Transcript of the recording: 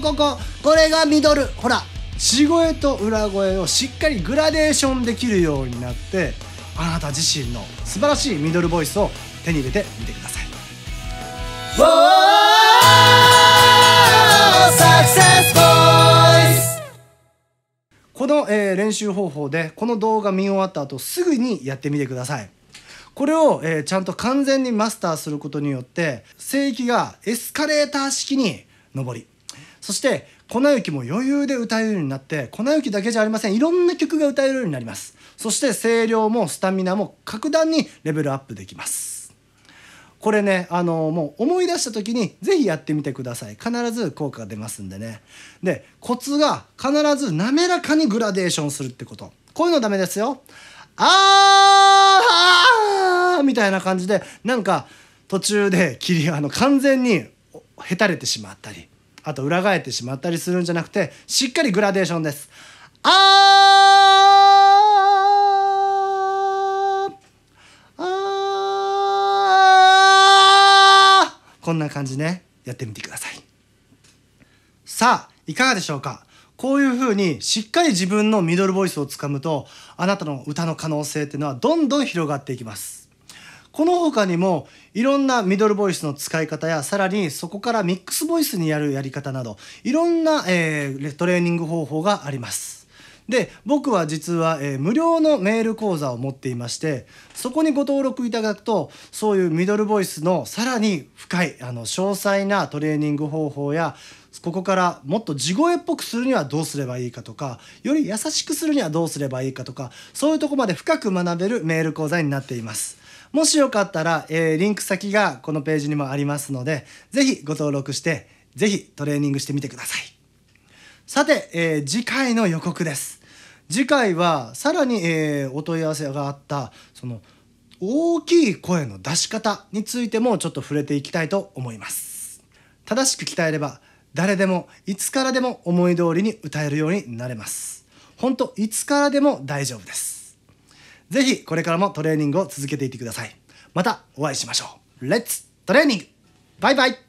こここれがミドルほら地声と裏声をしっかりグラデーションできるようになってあなた自身の素晴らしいミドルボイスを手に入れてみてくださいこの、えー、練習方法でこの動画見終わった後すぐにやってみてくださいこれを、えー、ちゃんと完全にマスターすることによって聖域がエスカレーター式に上りそして「粉雪」も余裕で歌えるようになって「粉雪」だけじゃありませんいろんな曲が歌えるようになりますそして声量もスタミナも格段にレベルアップできますこれねあのもう思い出した時に是非やってみてください必ず効果が出ますんでねでコツが必ず滑らかにグラデーションするってことこういうのダメですよあーみたいな感じでなんか途中で切りあの完全にへたれてしまったりあと裏返ってしまったりするんじゃなくてしっかりグラデーションです。ああこんな感じねやってみてください。さあいかがでしょうかこういう風にしっかり自分のミドルボイスをつかむとあなたの歌の可能性っていうのはどんどん広がっていきます。この他にもいろんなミドルボイスの使い方やさらにそこからミックスボイスにやるやり方などいろんな、えー、トレーニング方法があります。で僕は実は、えー、無料のメール講座を持っていましてそこにご登録いただくとそういうミドルボイスのさらに深いあの詳細なトレーニング方法やここからもっと地声っぽくするにはどうすればいいかとかより優しくするにはどうすればいいかとかそういうとこまで深く学べるメール講座になっています。もしよかったら、えー、リンク先がこのページにもありますので、ぜひご登録して、ぜひトレーニングしてみてください。さて、えー、次回の予告です。次回はさらに、えー、お問い合わせがあったその大きい声の出し方についてもちょっと触れていきたいと思います正しく鍛えれば誰でもいつからでも思い通りに歌えるようになれますほんといつからでも大丈夫ですぜひこれからもトレーニングを続けていってください。またお会いしましょう。レッツトレーニングバイバイ